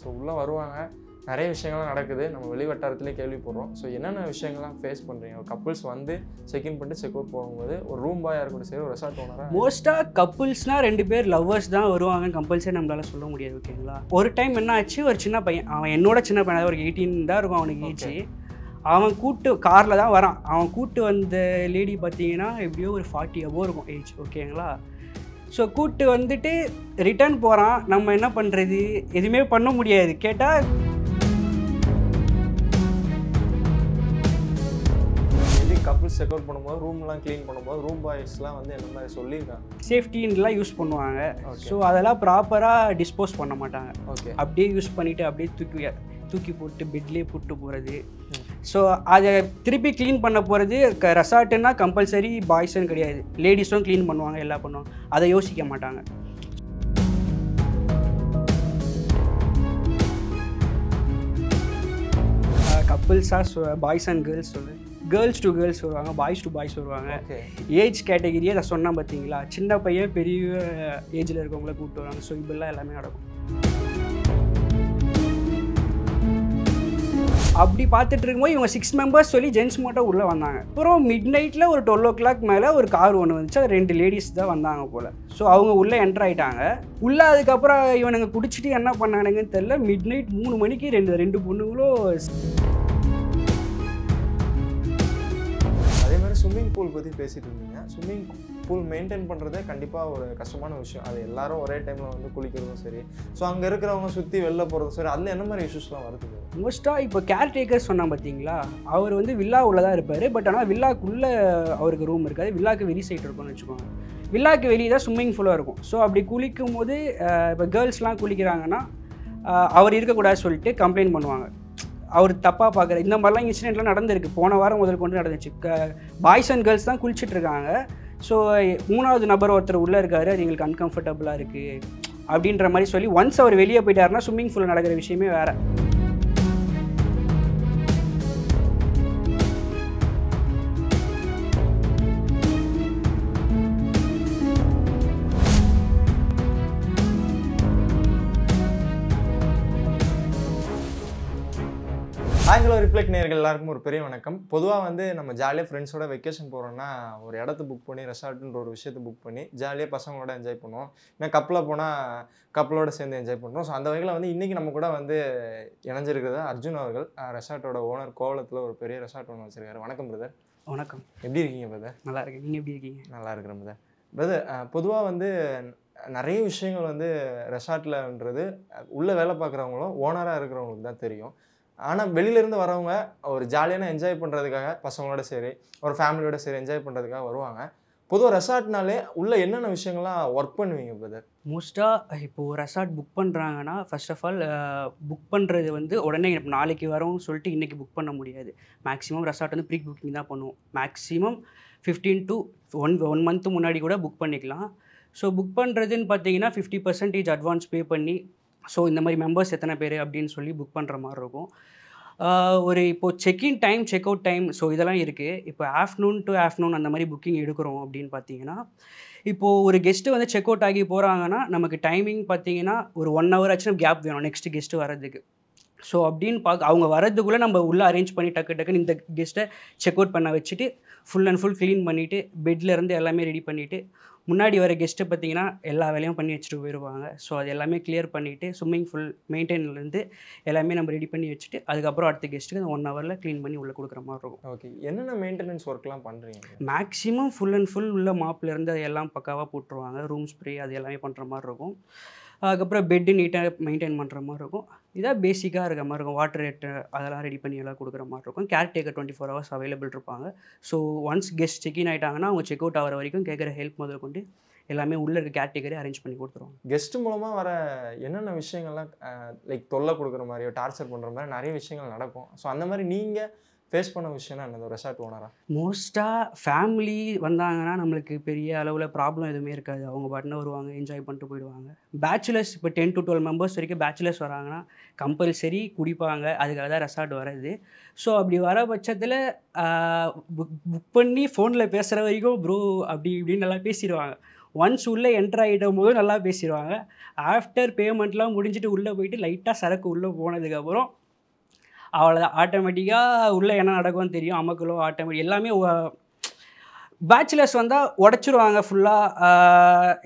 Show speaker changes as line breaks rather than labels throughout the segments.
so உள்ளே வருவாங்க நிறைய விஷயங்கள்லாம் நடக்குது நம்ம வெளிவட்டாரத்துலேயே கேள்விப்படுறோம் ஸோ என்னென்ன விஷயங்கள்லாம் ஃபேஸ் பண்ணுறீங்க கப்புள்ஸ் வந்து செக் இன் பண்ணிட்டு செக் அவுட் போகும்போது ஒரு ரூம் பாயாக இருக்கட்டும் சரி ஒரு ரெசார்ட் ஓனர்
மோஸ்ட்டாக கப்புள்ஸ்னால் ரெண்டு பேர் லவ்வர்ஸ் தான் வருவாங்க கம்பல்சரி நம்மளால சொல்ல முடியாது ஓகேங்களா ஒரு டைம் என்ன ஆச்சு ஒரு சின்ன பையன் அவன் என்னோட சின்ன பையன் ஒரு எயிட்டீன் தான் இருக்கும் அவனுக்கு ஏஜ் அவன் கூட்டு காரில் தான் வரான் அவன் கூட்டு வந்த லேடி பார்த்தீங்கன்னா எப்படியோ ஒரு ஃபார்ட்டி அபோ இருக்கும் ஏஜ் ஓகேங்களா ஸோ கூப்பிட்டு வந்துட்டு ரிட்டர்ன் போகிறான் நம்ம என்ன பண்ணுறது எதுவுமே பண்ண முடியாது கேட்டால்
கப்புள்ஸ் செக் அவுட் பண்ணும்போது ரூம்லாம் க்ளீன் பண்ணும்போது ரூம் பாய்ஸ்லாம் வந்து என்ன மாதிரி சொல்லியிருக்காங்க
சேஃப்டின்லாம் யூஸ் பண்ணுவாங்க ஸோ அதெல்லாம் ப்ராப்பராக டிஸ்போஸ் பண்ண மாட்டாங்க ஓகே அப்படியே யூஸ் பண்ணிவிட்டு அப்படியே தூக்கி தூக்கி போட்டு பெட்லேயே போட்டு போகிறது ஸோ அதை திருப்பி க்ளீன் பண்ண போகிறது க ரெசார்ட்டுன்னா கம்பல்சரி பாய்ஸுன்னு கிடையாது லேடிஸும் க்ளீன் பண்ணுவாங்க எல்லாம் பண்ணுவாங்க அதை யோசிக்க மாட்டாங்க கப்புள்ஸாக பாய்ஸ் அண்ட் கேர்ள்ஸ் சொல்லுவேன் கேர்ள்ஸ் டு கேர்ள்ஸ் வருவாங்க பாய்ஸ் டு பாய்ஸ் வருவாங்க ஏஜ் கேட்டகிரியே அதை சொன்னால் பார்த்தீங்களா சின்ன பையன் பெரிய ஏஜில் இருக்கவங்கள கூப்பிட்டு வருவாங்க ஸோ இப்படிலாம் எல்லாமே நடக்கும் அப்படி பார்த்துட்டு இருக்கும்போது இவங்க சிக்ஸ் மெம்பர்ஸ் சொல்லி ஜென்ஸ் மட்டும் உள்ளே வந்தாங்க அப்புறம் மிட் நைட்டில் ஒரு டுவெல் ஓ கிளாக் மேலே ஒரு கார் ஒன்று வந்துச்சு அது ரெண்டு லேடிஸ் தான் வந்தாங்க போல் ஸோ அவங்க உள்ளே என்ட்ரு ஆகிட்டாங்க உள்ளே அதுக்கப்புறம் இவனுங்க குடிச்சிட்டு என்ன பண்ணானுங்கன்னு தெரில மிட் நைட் மூணு மணிக்கு ரெண்டு ரெண்டு பொண்ணுங்களும்
அதே மாதிரி ஸ்விம்மிங் பூல் பற்றி பேசிகிட்டு இருந்தீங்க ஸ்விம்மிங் ஃபுல் மெயின்டைன் பண்ணுறதே கண்டிப்பாக ஒரு கஷ்டமான விஷயம் அது எல்லாரும் ஒரே டைமில் வந்து குளிக்கிறதும் சரி ஸோ அங்கே இருக்கிறவங்க சுற்றி வெளில போகிறதும் சரி அதில் என்ன மாதிரி இஷ்யூஸ்லாம் வருது மோஸ்ட்டாக
இப்போ கேர்டேக்கர் சொன்னால் பார்த்தீங்களா அவர் வந்து வில்லா உள்ள தான் இருப்பார் பட் ஆனால் வில்லாக்குள்ளே அவருக்கு ரூம் இருக்காது வில்லாக்கு வெளி சைட் இருக்கும்னு வச்சுக்கோங்க வில்லாக்கு வெளியே தான் ஸ்விம்மிங் ஃபுல்லாக இருக்கும் ஸோ அப்படி குளிக்கும் போது இப்போ கேர்ள்ஸ்லாம் குளிக்கிறாங்கன்னா அவர் இருக்கக்கூடாது சொல்லிட்டு கம்ப்ளைண்ட் பண்ணுவாங்க அவர் தப்பாக பார்க்குற இந்த மாதிரிலாம் இன்சிடெண்ட்லாம் நடந்திருக்கு போன வாரம் முதல் கொண்டு நடந்துச்சு பாய்ஸ் அண்ட் கேர்ள்ஸ் தான் குளிச்சுட்டு இருக்காங்க ஸோ மூணாவது நபர் ஒருத்தர் உள்ளே இருக்காரு அது எங்களுக்கு அன்கம்ஃபர்டபுளாக இருக்குது அப்படின்ற மாதிரி சொல்லி ஒன்ஸ் அவர் வெளியே போயிட்டாருன்னா ஸ்விம்மிங் பூலில் நடக்கிற விஷயமே வேறு
பிளக் நேர்கள் எல்லாருக்கும் ஒரு பெரிய வணக்கம் பொதுவாக வந்து நம்ம ஜாலியாக ஃப்ரெண்ட்ஸோட வெக்கேஷன் போகிறோன்னா ஒரு இடத்த புக் பண்ணி ரெசார்ட்டுன்ற ஒரு விஷயத்தை புக் பண்ணி ஜாலியாக பசங்களோட என்ஜாய் பண்ணுவோம் ஏன்னா கப்பில் போனால் கப்பலோட சேர்ந்து என்ஜாய் பண்ணுறோம் ஸோ அந்த வகையில் வந்து இன்றைக்கி நம்ம கூட வந்து இணைஞ்சிருக்கிறது அர்ஜுன் அவர்கள் ரெசார்ட்டோட ஓனர் கோவலத்தில் ஒரு பெரிய ரெசார்ட் ஒன்று வச்சுருக்காரு வணக்கம் பிரதர் வணக்கம் எப்படி இருக்கீங்க பிரதர் நல்லா இருக்கீங்க நீங்கள் எப்படி இருக்கீங்க நல்லா இருக்கிறேன் பிரதர் பிரதர் பொதுவாக வந்து நிறைய விஷயங்கள் வந்து ரெசார்ட்லன்றது உள்ளே வேலை பார்க்குறவங்களும் ஓனராக இருக்கிறவங்களுக்கு தான் தெரியும் ஆனால் வெளியிலேருந்து வரவங்க ஒரு ஜாலியான என்ஜாய் பண்ணுறதுக்காக பசங்களோட சரி ஒரு ஃபேமிலியோட சரி என்ஜாய் பண்ணுறதுக்காக வருவாங்க பொதுவாக ரெசார்ட்னாலே உள்ளே என்னென்ன விஷயங்கள்லாம் ஒர்க் பண்ணுவீங்க பிரதர் மோஸ்ட்டாக
இப்போது ரெசார்ட் புக் பண்ணுறாங்கன்னா ஃபர்ஸ்ட் ஆஃப் ஆல் புக் பண்ணுறது வந்து உடனே இப்போ நாளைக்கு வரோம்னு சொல்லிட்டு இன்றைக்கி புக் பண்ண முடியாது மேக்ஸிமம் ரெசார்ட் வந்து ப்ரீ புக்கிங் தான் பண்ணுவோம் maximum fifteen to one one month முன்னாடி கூட புக் பண்ணிக்கலாம் ஸோ புக் பண்ணுறதுன்னு பார்த்தீங்கன்னா ஃபிஃப்டி பர்சன்டேஜ் அட்வான்ஸ் பே பண்ணி ஸோ இந்த மாதிரி மெம்பர்ஸ் எத்தனை பேர் அப்படின்னு சொல்லி புக் பண்ணுற மாதிரி இருக்கும் ஒரு இப்போது check in time check out time so இதெல்லாம் இருக்குது இப்போ ஆஃப்டர்நூன் டு ஆஃப்டர்நூன் அந்த மாதிரி புக்கிங் எடுக்கிறோம் அப்படின்னு பார்த்தீங்கன்னா இப்போது ஒரு கெஸ்ட்டு வந்து செக் அவுட் ஆகி போகிறாங்கன்னா நமக்கு டைமிங் பார்த்தீங்கன்னா ஒரு ஒன் ஹவர் ஆச்சு நம்ம கேப் வேணும் நெக்ஸ்ட் கெஸ்ட்டு வர்றதுக்கு ஸோ அப்படின்னு பார்க்க அவங்க வரதுக்குள்ளே நம்ம உள்ளே அரேஞ்ச் பண்ணி டக்கு டக்குன்னு இந்த கெஸ்ட்டை செக் அவுட் பண்ண வச்சுட்டு ஃபுல் அண்ட் ஃபுல் க்ளீன் பண்ணிவிட்டு இருந்து எல்லாமே ரெடி பண்ணிவிட்டு முன்னாடி வர கெஸ்ட்டு பார்த்தீங்கன்னா எல்லா வேலையும் பண்ணி வச்சுட்டு போயிடுவாங்க ஸோ அது எல்லாமே கிளியர் பண்ணிவிட்டு ஸ்விம்மிங் ஃபுல் மெயின்டைன்லேருந்து எல்லாமே நம்ம ரெடி பண்ணி வச்சுட்டு அதுக்கப்புறம் அடுத்த கெஸ்ட்டுக்கு அந்த ஒன் ஹவரில் க்ளீன் பண்ணி உள்ளே கொடுக்குற மாதிரி இருக்கும் ஓகே என்னென்ன மெயின்டெனன்ஸ் ஒர்க்லாம் பண்ணுறீங்க மேக்ஸிமம் ஃபுல் அண்ட் ஃபுல் உள்ள மாப்பிலேருந்து அதை எல்லாம் பக்காவாக போட்டுருவாங்க ரூம் ஸ்ப்ரே அது எல்லாமே பண்ணுற மாதிரி இருக்கும் அதுக்கப்புறம் பெட்டு நீட்டாக மெயின்டைன் பண்ணுற மாதிரி இருக்கும் இதான் பேசிக்காக இருக்கிற மாதிரி இருக்கும் வாட்டர் ரேட்டு அதெல்லாம் ரெடி பண்ணி எல்லாம் கொடுக்குற மாதிரி இருக்கும் caretaker twenty four hours available இருப்பாங்க so once guest check in ஆகிட்டாங்கன்னா அவங்க செக் அவுட் ஆகிற வரைக்கும் கேட்குற ஹெல்ப் முதல் கொண்டு எல்லாமே உள்ள இருக்க கேட்டகரி அரேஞ்ச் பண்ணி கொடுத்துருவோம்
கெஸ்ட் மூலமாக வர என்னென்ன விஷயங்கள்லாம் லைக் தொல்லை கொடுக்குற மாதிரியோ டார்ச்சர் பண்ணுற மாதிரி நிறைய விஷயங்கள் நடக்கும் ஸோ அந்த மாதிரி நீங்கள் ஃபேஸ் பண்ண விஷயம்னா என்ன ரெசார்ட் ஓனரா
மோஸ்ட்டாக ஃபேமிலி வந்தாங்கன்னா நம்மளுக்கு பெரிய அளவில் ப்ராப்ளம் எதுவுமே இருக்காது அவங்க பாட்டுன்னு வருவாங்க என்ஜாய் பண்ணிட்டு போயிடுவாங்க பேச்சுலர்ஸ் இப்போ டென் டு டுவெல் மெம்பர்ஸ் வரைக்கும் பேச்சுலர்ஸ் வராங்கன்னா கம்பல்சரி குடிப்பாங்க அதுக்காக தான் ரெசார்ட் வர்றது ஸோ அப்படி வர பட்சத்தில் புக் புக் பண்ணி ஃபோனில் பேசுகிற வரைக்கும் ப்ரோ அப்படி இப்படின்னு நல்லா பேசிடுவாங்க ஒன்ஸ் உள்ளே என்ட்ரு ஆகிடும் போது நல்லா பேசிடுவாங்க ஆஃப்டர் பேமெண்ட்லாம் முடிஞ்சிட்டு உள்ளே போயிட்டு லைட்டாக சரக்கு உள்ளே போனதுக்கப்புறம் அவ்வளோதான் ஆட்டோமேட்டிக்காக உள்ளே என்ன நடக்கும்னு தெரியும் அமக்குலோ ஆட்டோமேட்டிக் எல்லாமே பேச்சுலர்ஸ் வந்தால் உடச்சிருவாங்க ஃபுல்லாக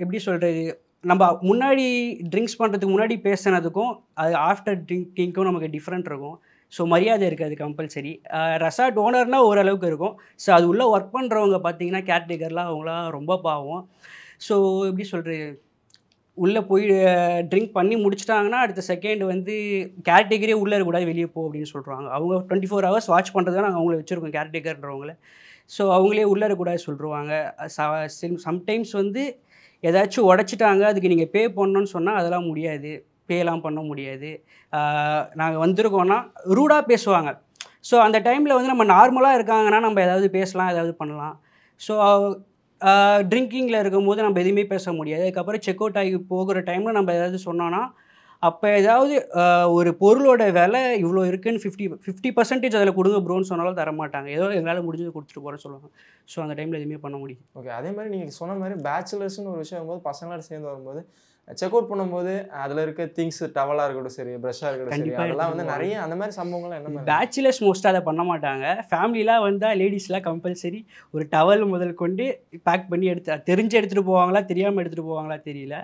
எப்படி சொல்கிறது நம்ம முன்னாடி ட்ரிங்க்ஸ் பண்ணுறதுக்கு முன்னாடி பேசுனதுக்கும் அது ஆஃப்டர் ட்ரிங்கிங்க்கும் நமக்கு டிஃப்ரெண்ட் இருக்கும் ஸோ மரியாதை இருக்காது கம்பல்சரி ரெசார்ட் ஓனர்னால் ஓரளவுக்கு இருக்கும் ஸோ அது உள்ளே ஒர்க் பண்ணுறவங்க பார்த்தீங்கன்னா கேட்டகரில் அவங்களாம் ரொம்ப பாவம் ஸோ எப்படி சொல்கிறது உள்ளே போய் ட்ரிங்க் பண்ணி முடிச்சிட்டாங்கன்னா அடுத்த செகண்ட் வந்து கேர்டேக்கரே உள்ளே இருக்கக்கூடாது வெளியே போ அப்படின்னு சொல்கிறாங்க அவங்க டுவெண்ட்டி ஃபோர் ஹவர்ஸ் வாட்ச் பண்ணுறது நாங்கள் அவங்கள வச்சுருக்கோம் கேர்டேக்கர்ன்றவங்கள ஸோ அவங்களே உள்ளே இருக்கக்கூடாது சொல்லிடுவாங்க சம்டைம்ஸ் வந்து ஏதாச்சும் உடச்சிட்டாங்க அதுக்கு நீங்கள் பே பண்ணணும்னு சொன்னால் அதெல்லாம் முடியாது பேலாம் பண்ண முடியாது நாங்கள் வந்திருக்கோன்னா ரூடாக பேசுவாங்க ஸோ அந்த டைமில் வந்து நம்ம நார்மலாக இருக்காங்கன்னா நம்ம ஏதாவது பேசலாம் ஏதாவது பண்ணலாம் ஸோ ட்ரிங்கிங்கில் இருக்கும்போது நம்ம எதுவுமே பேச முடியாது அதுக்கப்புறம் செக் அவுட் ஆகி போகிற டைமில் நம்ம ஏதாவது சொன்னோன்னா அப்போ ஏதாவது ஒரு பொருளோட விலை இவ்வளோ இருக்குதுன்னு ஃபிஃப்டி ஃபிஃப்டி பர்சன்டேஜ் அதில் கொடுங்க ப்ரோன்னு சொன்னாலும் தர மாட்டாங்க ஏதோ எங்களால் முடிஞ்சது கொடுத்துட்டு போகிறேன்னு சொல்லுவாங்க ஸோ அந்த டைமில்
எதுவுமே பண்ண முடியும் ஓகே அதே மாதிரி நீங்கள் சொன்ன மாதிரி பேச்சுலர்ஸ்னு ஒரு விஷயம் வரும்போது பசங்களோட சேர்ந்து வரும்போது செக் அவுட் பண்ணும்போது அதில் இருக்க திங்ஸ் டவலாக இருக்கட்டும் சரி ப்ரெஷ்ஷாக இருக்கட்டும் சரி அதெல்லாம் வந்து நிறைய அந்த மாதிரி சம்பவங்கள்லாம் என்ன
பேச்சுலர்ஸ் மோஸ்ட்டாக அதை பண்ண மாட்டாங்க ஃபேமிலிலாம் வந்தால் லேடிஸ்லாம் கம்பல்சரி ஒரு டவல் முதல் கொண்டு பேக் பண்ணி எடுத்து தெரிஞ்சு எடுத்துகிட்டு போவாங்களா தெரியாமல் எடுத்துகிட்டு போவாங்களா தெரியல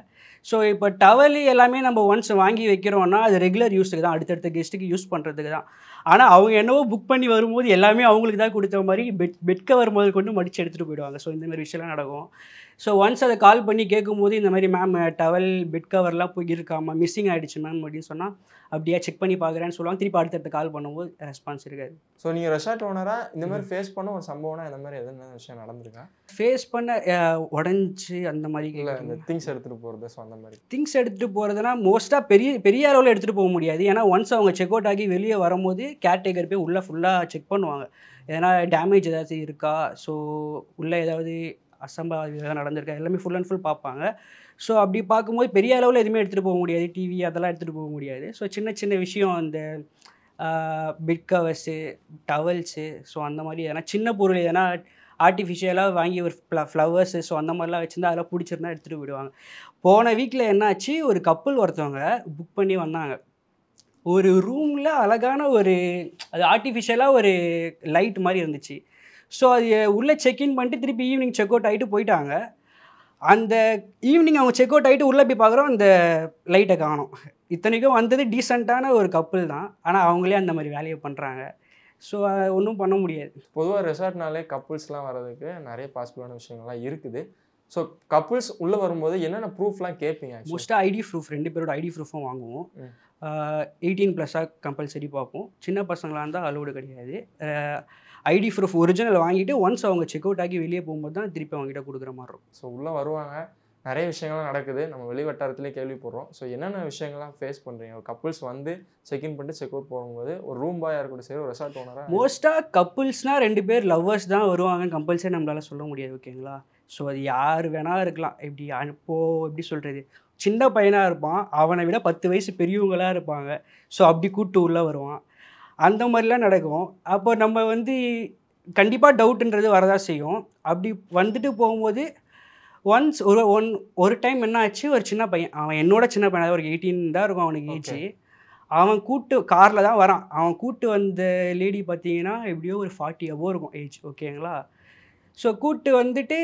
ஸோ இப்போ டவல் எல்லாமே நம்ம ஒன்ஸ் வாங்கி வைக்கிறோம்னா அது ரெகுலர் யூஸுக்கு தான் அடுத்தடுத்த கெஸ்ட்டுக்கு யூஸ் பண்ணுறதுக்கு தான் ஆனால் அவங்க என்னவோ புக் பண்ணி வரும்போது எல்லாமே அவங்களுக்கு தான் கொடுத்த மாதிரி பெட் பெட் கவர் முதல் கொண்டு மடித்து எடுத்துகிட்டு போயிடுவாங்க ஸோ இந்த மாதிரி விஷயம்லாம் நடக்கும் ஸோ ஒன்ஸ் அதை கால் பண்ணி கேட்கும்போது இந்த மாதிரி மேம் டவல் பெட் கவர்லாம் போய் இருக்காமா மிஸ்ஸிங் ஆகிடுச்சு மேம் அப்படின்னு சொன்னால் அப்படியே செக் பண்ணி பார்க்குறேன்னு சொல்லுவாங்க திருப்பி அடுத்த கால் பண்ணும்போது ரெஸ்பான்ஸ் இருக்காது ஸோ நீங்கள் ரெசார்ட் ஓனராக இந்த மாதிரி
ஃபேஸ் பண்ண ஒரு சம்பவம்னா இந்த மாதிரி எதுனா விஷயம் நடந்திருக்கா
ஃபேஸ் பண்ண உடஞ்சி அந்த மாதிரி இல்லை இந்த திங்ஸ் எடுத்துகிட்டு போகிறது ஸோ அந்த மாதிரி திங்ஸ் எடுத்துகிட்டு போகிறதுனா மோஸ்ட்டாக பெரிய பெரிய அளவில் எடுத்துகிட்டு போக முடியாது ஏன்னா ஒன்ஸ் அவங்க செக் அவுட் ஆகி வெளியே வரும்போது கேட்டேகர் போய் உள்ளே ஃபுல்லாக செக் பண்ணுவாங்க எதனா டேமேஜ் ஏதாச்சும் இருக்கா ஸோ உள்ளே ஏதாவது அசம்பாவிதம் நடந்திருக்கா எல்லாமே ஃபுல் அண்ட் ஃபுல் பார்ப்பாங்க ஸோ அப்படி பார்க்கும்போது பெரிய அளவில் எதுவுமே எடுத்துகிட்டு போக முடியாது டிவி அதெல்லாம் எடுத்துகிட்டு போக முடியாது ஸோ சின்ன சின்ன விஷயம் அந்த பெட் கவர்ஸு டவல்ஸு ஸோ அந்த மாதிரி எதனா சின்ன பொருள் எதனா ஆர்டிஃபிஷியலாக வாங்கி ஒரு ஃப்ளவர்ஸு ஸோ அந்த மாதிரிலாம் வச்சுருந்தா அதெல்லாம் பிடிச்சிருந்தா எடுத்துகிட்டு போயிடுவாங்க போன வீக்கில் என்னாச்சு ஒரு கப்புள் ஒருத்தவங்க புக் பண்ணி வந்தாங்க ஒரு ரூமில் அழகான ஒரு அது ஆர்டிஃபிஷியலாக ஒரு லைட் மாதிரி இருந்துச்சு ஸோ அது உள்ளே செக்இன் பண்ணிட்டு திருப்பி ஈவினிங் செக் அவுட் ஆகிட்டு போயிட்டாங்க அந்த ஈவினிங் அவங்க செக் அவுட் ஆகிட்டு உள்ளே போய் பார்க்குறோம் அந்த லைட்டை காணும் இத்தனைக்கும் வந்தது டீசெண்டான ஒரு கப்புள் தான் ஆனால் அவங்களே அந்த மாதிரி வேலையை
பண்ணுறாங்க ஸோ ஒன்றும் பண்ண முடியாது பொதுவாக ரெசார்ட்னாலே கப்புள்ஸ்லாம் வர்றதுக்கு நிறைய பாசிபிளான விஷயங்கள்லாம் இருக்குது ஸோ கப்புள்ஸ் உள்ளே வரும்போது என்னென்ன ப்ரூஃப்லாம் கேட்பீங்க மோஸ்ட்டாக ஐடி
ப்ரூஃப் ரெண்டு பேரோட ஐடி ப்ரூஃபும் வாங்குவோம் எயிட்டீன் ப்ளஸ்ஸாக கம்பல்சரி பார்ப்போம் சின்ன பசங்களாக இருந்தால் அலோடு கிடையாது ஐடி ப்ரூஃப் ஒரிஜினல் வாங்கிட்டு ஒன்ஸ் அவங்க செக் அவுட் ஆகி வெளியே போகும்போது
தான் திருப்பி அவங்ககிட்ட கொடுக்குற மாதிரி இருக்கும் ஸோ உள்ளே வருவாங்க நிறைய விஷயங்கள்லாம் நடக்குது நம்ம வெளி வட்டாரத்துலேயே கேள்விப்படுறோம் ஸோ என்னென்ன விஷயங்கள்லாம் ஃபேஸ் பண்ணுறீங்க ஒரு கப்புள்ஸ் வந்து செக் இன் பண்ணிட்டு செக் அவுட் போகும்போது ஒரு ரூம் பாயாக இருக்கட்டும் சரி ஒரு ரெசார்ட் ஓனராக
மோஸ்ட்டாக கப்புள்ஸ்னால் ரெண்டு பேர் லவ்வர்ஸ் தான் வருவாங்க கம்பல்சரி நம்மளால சொல்ல முடியாது ஓகேங்களா ஸோ அது யார் வேணால் இருக்கலாம் எப்படி அனுப்போ எப்படி சொல்கிறது சின்ன பையனாக இருப்பான் அவனை விட பத்து வயசு பெரியவங்களாக இருப்பாங்க ஸோ அப்படி கூப்பிட்டு உள்ளே வருவான் அந்த மாதிரிலாம் நடக்கும் அப்போ நம்ம வந்து கண்டிப்பாக டவுட்டுன்றது வரதான் செய்யும் அப்படி வந்துட்டு போகும்போது ஒன்ஸ் ஒரு ஒன் ஒரு டைம் என்ன ஆச்சு ஒரு சின்ன பையன் அவன் என்னோட சின்ன பையன் ஒரு எயிட்டீன் தான் இருக்கும் அவனுக்கு ஏச்சு அவன் கூட்டு காரில் தான் வரான் அவன் கூட்டு வந்த லேடி பார்த்தீங்கன்னா எப்படியோ ஒரு ஃபார்ட்டி அபோவ் இருக்கும் ஏஜ் ஓகேங்களா ஸோ கூட்டு வந்துட்டு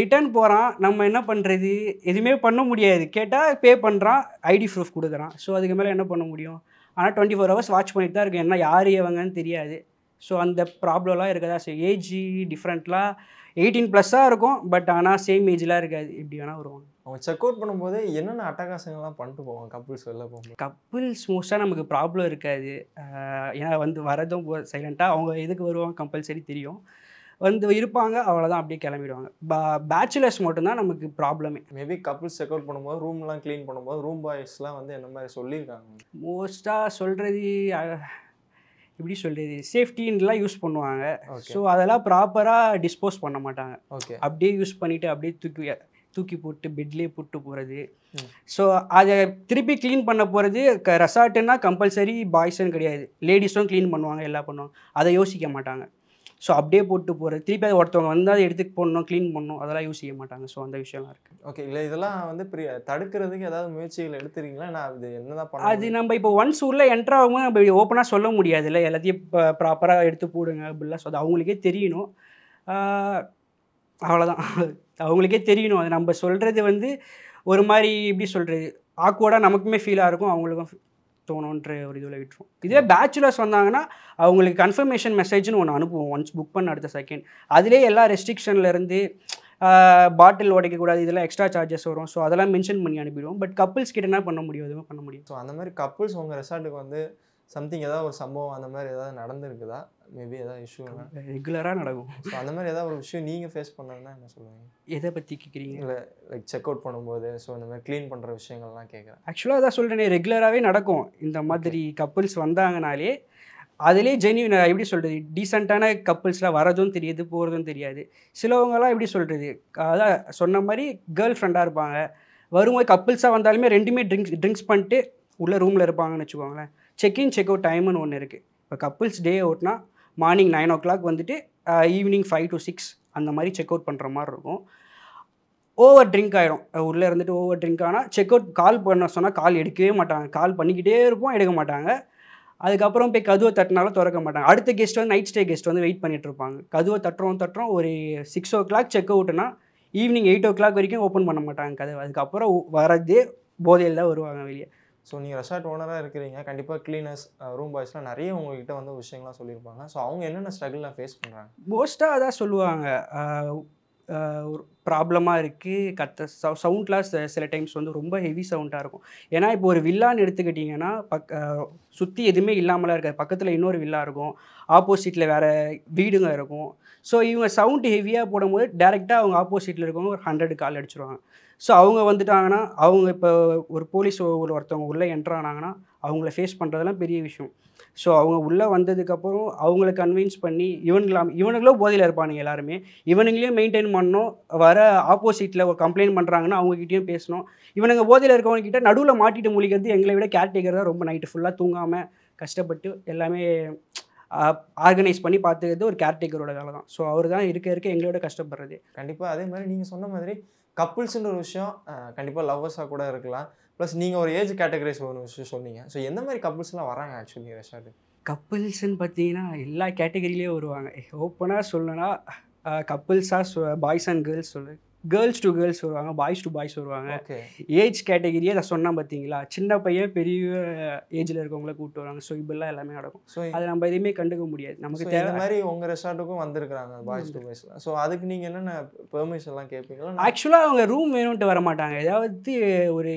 ரிட்டர்ன் போகிறான் நம்ம என்ன பண்ணுறது எதுவுமே பண்ண முடியாது கேட்டால் பே பண்ணுறான் ஐடி ப்ரூஃப் கொடுக்குறான் ஸோ அதுக்கு மேலே என்ன பண்ண முடியும் ஆனால் டுவெண்ட்டி ஃபோர் ஹவர்ஸ் வாட்ச் பண்ணிட்டு தான் இருக்கும் என்ன யார் இவங்கன்னு தெரியாது ஸோ அந்த ப்ராப்ளம்லாம் இருக்கதா சரி ஏஜி டிஃப்ரெண்ட்லாம் எயிட்டீன் ப்ளஸ்ஸாக இருக்கும் பட் ஆனால் சேம் ஏஜ்லாம் இருக்காது இப்படி வேணால் வருவாங்க
அவங்க செக் அவுட் பண்ணும்போது என்னென்ன அட்டகாசங்கள்லாம் பண்ணிட்டு போவாங்க கப்புள்ஸ் வெளில போகும்
கப்புள்ஸ் மோஸ்ட்டாக நமக்கு ப்ராப்ளம் இருக்காது ஏன்னா வந்து வரதும் சைலண்ட்டாக அவங்க எதுக்கு வருவாங்க கம்பல்சரி தெரியும் வந்து இருப்பாங்க அவ்வளோதான் அப்படியே கிளம்பிடுவாங்க பேச்சுலர்ஸ் மட்டும்தான் நமக்கு ப்ராப்ளமே
மேபி கப்புள்ஸ் செக் அவுட் பண்ணும்போது ரூம்லாம் க்ளீன் பண்ணும்போது ரூம் பாய்ஸ்லாம் வந்து என்ன மாதிரி சொல்லியிருக்காங்க மோஸ்ட்டாக சொல்கிறது
எப்படி சொல்கிறது சேஃப்டின்லாம் யூஸ் பண்ணுவாங்க ஸோ அதெல்லாம் ப்ராப்பராக டிஸ்போஸ் பண்ண மாட்டாங்க ஓகே அப்படியே யூஸ் பண்ணிவிட்டு அப்படியே தூக்கி தூக்கி போட்டு பெட்லேயே போட்டு போகிறது ஸோ அதை திருப்பி க்ளீன் பண்ண போகிறது க ரெசார்ட்டுன்னா கம்பல்சரி பாய்ஸும் கிடையாது லேடிஸும் க்ளீன் பண்ணுவாங்க எல்லாம் பண்ணுவாங்க அதை யோசிக்க மாட்டாங்க ஸோ அப்படியே போட்டு போகிற திருப்பி அது ஒருத்தவங்க வந்து அதை எடுத்துக்க போடணும் க்ளீன் பண்ணணும் அதெல்லாம்
யூஸ் செய்ய மாட்டாங்க ஸோ அந்த விஷயம்லாம் இருக்குது ஓகே இல்லை இதெல்லாம் வந்து தடுக்கிறதுக்கு ஏதாவது முயற்சிகள் எடுத்துருக்கீங்களா நான் அது என்னதான் அது
நம்ம இப்போ ஒன்ஸ் ஊரில் என்ட்ராகவும் ஆகும்போது நம்ம ஓப்பனாக சொல்ல முடியாது இல்லை எல்லாத்தையும் ப்ராப்பராக எடுத்து போடுங்க அப்படிலாம் ஸோ அது அவங்களுக்கே தெரியணும் அவ்வளோதான் அவங்களுக்கே தெரியணும் அது நம்ம சொல்கிறது வந்து ஒரு மாதிரி எப்படி சொல்கிறது ஆக்வர்டாக நமக்குமே ஃபீலாக இருக்கும் அவங்களுக்கும் தோணுன்ற ஒரு இதில் விட்டுருவோம் இதே பேச்சுலர்ஸ் வந்தாங்கன்னா அவங்களுக்கு கன்ஃபர்மேஷன் மெசேஜ்னு ஒன்று அனுப்புவோம் ஒன்ஸ் புக் பண்ண அடுத்த செகண்ட் அதிலே எல்லா ரெஸ்ட்ரிக்ஷன்லேருந்து பாட்டில் உடைக்கக்கூடாது இதெல்லாம் எக்ஸ்ட்ரா சார்ஜஸ் வரும் ஸோ அதெல்லாம் மென்ஷன் பண்ணி அனுப்பிடுவோம் பட் கப்புள்ஸ் கிட்ட
என்ன பண்ண முடியும் எதுவுமே பண்ண முடியும் ஸோ அந்த மாதிரி கப்புள்ஸ் உங்கள் ரெசார்ட்டுக்கு வந்து சம்திங் ஏதாவது ஒரு சம்பவம் அந்த மாதிரி ஏதாவது நடந்துருக்குதா மேபி ஏதாவது இஷ்யூ ரெகுலராக நடக்கும் ஸோ அந்த மாதிரி ஏதாவது ஒரு விஷயம் நீங்கள் ஃபேஸ் பண்ணதுன்னா என்ன சொல்லுவீங்க எதை பற்றி கேட்குறீங்க இல்லை லைக் செக் அவுட் பண்ணும்போது ஸோ இந்த மாதிரி க்ளீன் பண்ணுற விஷயங்கள்லாம் கேட்குறேன்
ஆக்சுவலாக அதான் சொல்கிறேன் ரெகுலராகவே நடக்கும் இந்த மாதிரி கப்புள்ஸ் வந்தாங்கனாலே அதுலேயே ஜெனியூன் எப்படி சொல்கிறது டீசெண்டான கப்புள்ஸ்லாம் வரதும் தெரியுது போகிறதும் தெரியாது சிலவங்கலாம் எப்படி சொல்கிறது அதான் சொன்ன மாதிரி கேர்ள் ஃப்ரெண்டாக இருப்பாங்க வரும்போது கப்புள்ஸாக வந்தாலுமே ரெண்டுமே ட்ரிங்க்ஸ் ட்ரிங்க்ஸ் பண்ணிட்டு உள்ளே ரூமில் இருப்பாங்கன்னு வச்சுக்கோங்களேன் செக்இன் செக் அவுட் டைம்னு ஒன்று இருக்குது இப்போ கப்புள்ஸ் டே அவுட்னா மார்னிங் நைன் ஓ கிளாக் வந்துட்டு ஈவினிங் ஃபைவ் டு சிக்ஸ் அந்த மாதிரி செக் அவுட் பண்ணுற மாதிரி இருக்கும் ஓவர் ட்ரிங்க் ஆகிடும் உள்ளே இருந்துட்டு ஓவர் ட்ரிங்க் ஆனால் செக் அவுட் கால் பண்ண சொன்னால் கால் எடுக்கவே மாட்டாங்க கால் பண்ணிக்கிட்டே இருப்போம் எடுக்க மாட்டாங்க அதுக்கப்புறம் போய் கதுவை தட்டினாலும் திறக்க மாட்டாங்க அடுத்த கெஸ்ட் வந்து நைட் ஸ்டே கெஸ்ட் வந்து வெயிட் பண்ணிகிட்டு இருப்பாங்க கதுவை தட்டுறோம் தட்டுறோம் ஒரு சிக்ஸ் ஓ கிளாக் செக்
அவுட்னா ஈவினிங் எயிட் ஓ கிளாக் வரைக்கும் ஓப்பன் பண்ண மாட்டாங்க கதவை அதுக்கப்புறம் வரதே போதையில் தான் வருவாங்க வெளியே ஸோ நீங்கள் ரெசார்ட் ஓனராக இருக்கிறீங்க கண்டிப்பாக க்ளீனர்ஸ் ரூம் uh, பாய்ஸ்லாம் நிறைய உங்ககிட்ட வந்து விஷயங்கள்லாம் சொல்லியிருப்பாங்க ஸோ அவங்க என்னென்ன ஸ்ட்ரகிள்லாம் ஃபேஸ் பண்ணுறாங்க
மோஸ்ட்டாக அதான் சொல்லுவாங்க ஒரு ப்ராப்ளமாக இருக்குது கத்த சவு சவுண்ட்லாம் சில டைம்ஸ் வந்து ரொம்ப ஹெவி சவுண்டாக இருக்கும் ஏன்னா இப்போ ஒரு வில்லான்னு எடுத்துக்கிட்டிங்கன்னா பக் சுற்றி எதுவுமே இல்லாமலாம் இருக்காது பக்கத்தில் இன்னொரு வில்லா இருக்கும் ஆப்போசிட்டில் வேறு வீடுங்க இருக்கும் ஸோ இவங்க சவுண்டு ஹெவியாக போடும்போது டேரெக்டாக அவங்க ஆப்போசிட்டில் இருக்கவங்க ஒரு ஹண்ட்ரட் கால் அடிச்சிருவாங்க ஸோ அவங்க வந்துட்டாங்கன்னா அவங்க இப்போ ஒரு போலீஸ் ஒரு ஒருத்தவங்க உள்ளே என்ட்ரானாங்கன்னா அவங்கள ஃபேஸ் பண்ணுறதெல்லாம் பெரிய விஷயம் ஸோ அவங்க உள்ளே வந்ததுக்கப்புறம் அவங்கள கன்வின்ஸ் பண்ணி இவனுங்களாம் இவனுங்களும் போதையில் இருப்பானுங்க எல்லாருமே இவனுங்களையும் மெயின்டைன் பண்ணணும் வர ஆப்போசிட்டில் ஒரு கம்ப்ளைண்ட் பண்ணுறாங்கன்னா அவங்ககிட்டயும் பேசணும் இவனுங்க போதையில் இருக்கவங்ககிட்ட நடுவில் மாட்டிட்டு முழிக்கிறது எங்களை விட கேர்டேக்கர் தான் ரொம்ப நைட்டு ஃபுல்லாக தூங்காமல் கஷ்டப்பட்டு எல்லாமே ஆர்கனைஸ் பண்ணி பார்த்துக்கிறது ஒரு கேர்டேக்கரோட வேலை தான் ஸோ அவர் தான் இருக்க இருக்க எங்களோட கஷ்டப்படுறது
கண்டிப்பாக அதே மாதிரி நீங்கள் சொன்ன மாதிரி கப்புள்ஸுன்ற ஒரு விஷயம் கண்டிப்பாக லவ்வர்ஸாக கூட இருக்கலாம் ப்ளஸ் நீங்கள் ஒரு ஏஜ் கேட்டகரைஸ் ஒன்று விஷயம் சொன்னீங்க ஸோ எந்த மாதிரி கப்புள்ஸ்லாம் வராங்க ஆக்சுவலி ரஷாடு கப்புள்ஸ்ன்னு
பார்த்தீங்கன்னா எல்லா கேட்டகரியிலேயும் வருவாங்க ஓப்பனாக சொல்லணும்னா கப்புள்ஸாக பாய்ஸ் அண்ட் கேர்ள்ஸ் சொல்லு கேர்ள்ஸ் டு கேர்ள்ஸ் வருவாங்க பாய்ஸ் டு பாய்ஸ் வருவாங்க ஏஜ் கேட்டகிரியே அதை சொன்னால் பார்த்தீங்களா சின்ன பையன் பெரிய ஏஜில் இருக்கவங்கள கூப்பிட்டு வருவாங்க ஸோ இப்பெல்லாம் எல்லாமே நடக்கும் ஸோ அதை நம்ம எதுவுமே
கண்டுக்க முடியாது நமக்கு தேவை மாதிரி உங்கள் ரெசார்ட்டுக்கும் வந்திருக்கிறாங்க பாய்ஸ் டு பாய்ஸ் ஸோ அதுக்கு நீங்கள் என்னென்ன எல்லாம் கேட்பீங்களா
ஆக்சுவலாக அவங்க ரூம் வேணும்ட்டு வர மாட்டாங்க ஏதாவது ஒரு